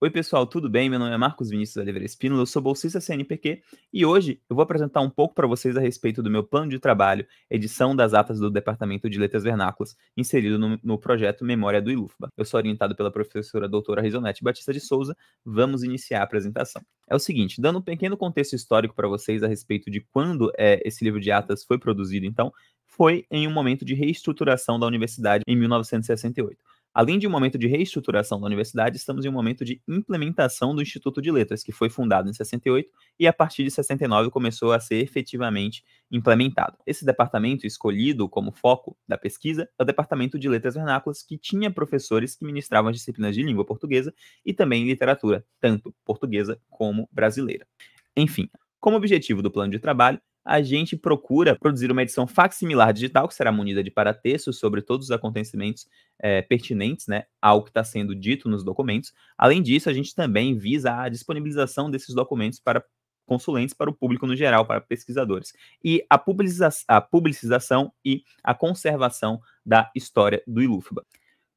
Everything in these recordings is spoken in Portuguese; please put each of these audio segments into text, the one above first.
Oi, pessoal, tudo bem? Meu nome é Marcos Vinícius Oliveira Espino, eu sou bolsista CNPq e hoje eu vou apresentar um pouco para vocês a respeito do meu plano de trabalho, edição das atas do Departamento de Letras Vernáculas, inserido no, no projeto Memória do ILUFBA. Eu sou orientado pela professora doutora Risonete Batista de Souza. Vamos iniciar a apresentação. É o seguinte, dando um pequeno contexto histórico para vocês a respeito de quando é, esse livro de atas foi produzido, então, foi em um momento de reestruturação da universidade em 1968 Além de um momento de reestruturação da universidade, estamos em um momento de implementação do Instituto de Letras, que foi fundado em 68 e a partir de 69 começou a ser efetivamente implementado. Esse departamento escolhido como foco da pesquisa é o Departamento de Letras Vernáculas, que tinha professores que ministravam as disciplinas de língua portuguesa e também literatura, tanto portuguesa como brasileira. Enfim, como objetivo do plano de trabalho, a gente procura produzir uma edição facsimilar digital, que será munida de paratexto sobre todos os acontecimentos é, pertinentes né, ao que está sendo dito nos documentos. Além disso, a gente também visa a disponibilização desses documentos para consulentes, para o público no geral, para pesquisadores. E a, publiciza a publicização e a conservação da história do ILUFBA.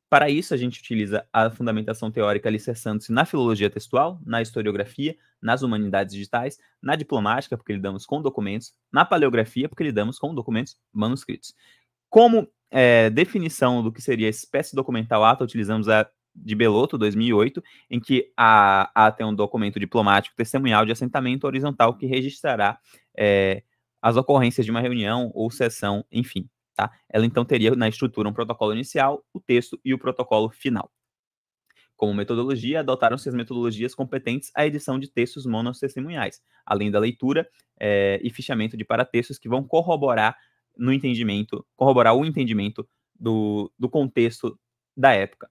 Para isso, a gente utiliza a fundamentação teórica alicerçando-se na filologia textual, na historiografia, nas humanidades digitais, na diplomática, porque lidamos com documentos, na paleografia, porque lidamos com documentos manuscritos. Como é, definição do que seria espécie documental ata, utilizamos a de Beloto, 2008, em que a ata é um documento diplomático testemunhal de assentamento horizontal que registrará é, as ocorrências de uma reunião ou sessão, enfim, Tá? Ela então teria na estrutura um protocolo inicial, o texto e o protocolo final. Como metodologia, adotaram-se as metodologias competentes à edição de textos monotestemunhais, além da leitura é, e fichamento de paratextos que vão corroborar no entendimento, corroborar o entendimento do, do contexto da época.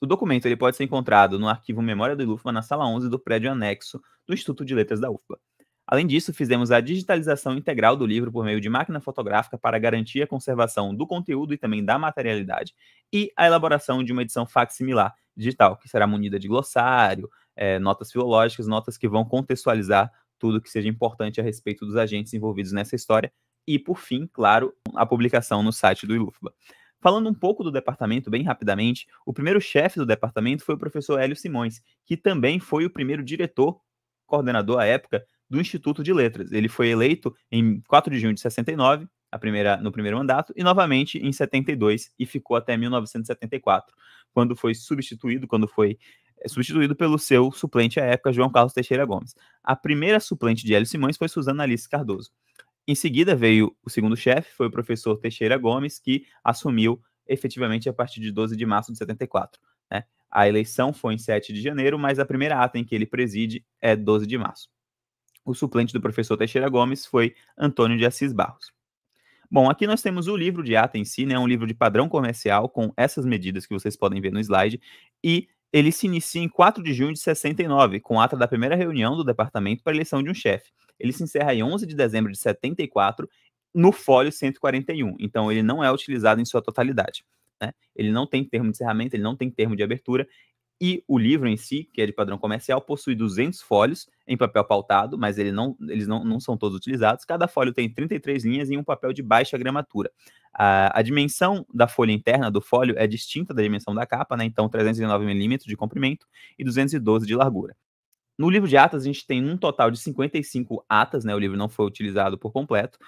O documento ele pode ser encontrado no arquivo Memória do ILUFMA, na sala 11 do prédio anexo do Instituto de Letras da UFBA. Além disso, fizemos a digitalização integral do livro por meio de máquina fotográfica para garantir a conservação do conteúdo e também da materialidade, e a elaboração de uma edição facsimilar digital, que será munida de glossário, é, notas filológicas, notas que vão contextualizar tudo que seja importante a respeito dos agentes envolvidos nessa história, e, por fim, claro, a publicação no site do ILUFBA. Falando um pouco do departamento, bem rapidamente, o primeiro chefe do departamento foi o professor Hélio Simões, que também foi o primeiro diretor, coordenador à época, do Instituto de Letras. Ele foi eleito em 4 de junho de 69, a primeira, no primeiro mandato, e novamente em 72, e ficou até 1974, quando foi substituído, quando foi eh, substituído pelo seu suplente à época, João Carlos Teixeira Gomes. A primeira suplente de Hélio Simões foi Suzana Alice Cardoso. Em seguida veio o segundo chefe, foi o professor Teixeira Gomes, que assumiu efetivamente a partir de 12 de março de 74. Né? A eleição foi em 7 de janeiro, mas a primeira ata em que ele preside é 12 de março. O suplente do professor Teixeira Gomes foi Antônio de Assis Barros. Bom, aqui nós temos o livro de ata em si, né? Um livro de padrão comercial com essas medidas que vocês podem ver no slide. E ele se inicia em 4 de junho de 69, com ata da primeira reunião do departamento para eleição de um chefe. Ele se encerra em 11 de dezembro de 74, no folio 141. Então, ele não é utilizado em sua totalidade. Né? Ele não tem termo de encerramento, ele não tem termo de abertura, e o livro em si, que é de padrão comercial, possui 200 folhos em papel pautado, mas ele não, eles não, não são todos utilizados. Cada folho tem 33 linhas em um papel de baixa gramatura. A, a dimensão da folha interna do folho é distinta da dimensão da capa, né? então 309 milímetros de comprimento e 212 de largura. No livro de atas, a gente tem um total de 55 atas, né? o livro não foi utilizado por completo.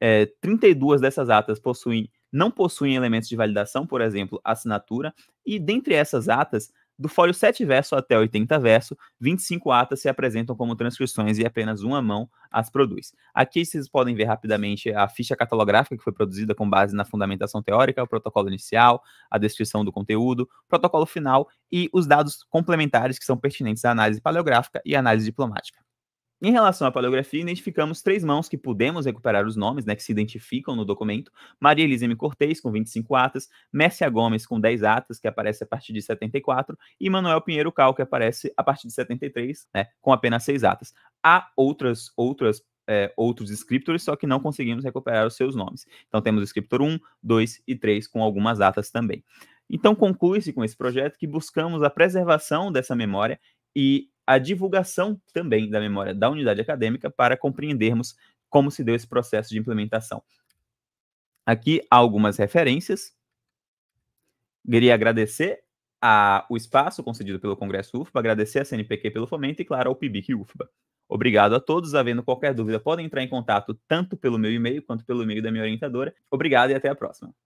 É, 32 dessas atas possuem, não possuem elementos de validação, por exemplo, assinatura, e dentre essas atas, do folio 7 verso até 80 verso, 25 atas se apresentam como transcrições e apenas uma mão as produz. Aqui vocês podem ver rapidamente a ficha catalográfica que foi produzida com base na fundamentação teórica, o protocolo inicial, a descrição do conteúdo, protocolo final e os dados complementares que são pertinentes à análise paleográfica e análise diplomática. Em relação à paleografia, identificamos três mãos que pudemos recuperar os nomes, né, que se identificam no documento. Maria Eliseme Cortez, com 25 atas, Mércia Gomes, com 10 atas, que aparece a partir de 74, e Manuel Pinheiro Cal, que aparece a partir de 73, né, com apenas 6 atas. Há outras, outras é, outros scriptores, só que não conseguimos recuperar os seus nomes. Então temos o scriptor 1, 2 e 3 com algumas atas também. Então conclui-se com esse projeto que buscamos a preservação dessa memória e a divulgação também da memória da unidade acadêmica para compreendermos como se deu esse processo de implementação. Aqui algumas referências. Queria agradecer a, o espaço concedido pelo Congresso UFBA, agradecer a CNPq pelo fomento e, claro, ao PIBIC UFBA. Obrigado a todos. Havendo qualquer dúvida, podem entrar em contato tanto pelo meu e-mail quanto pelo e-mail da minha orientadora. Obrigado e até a próxima.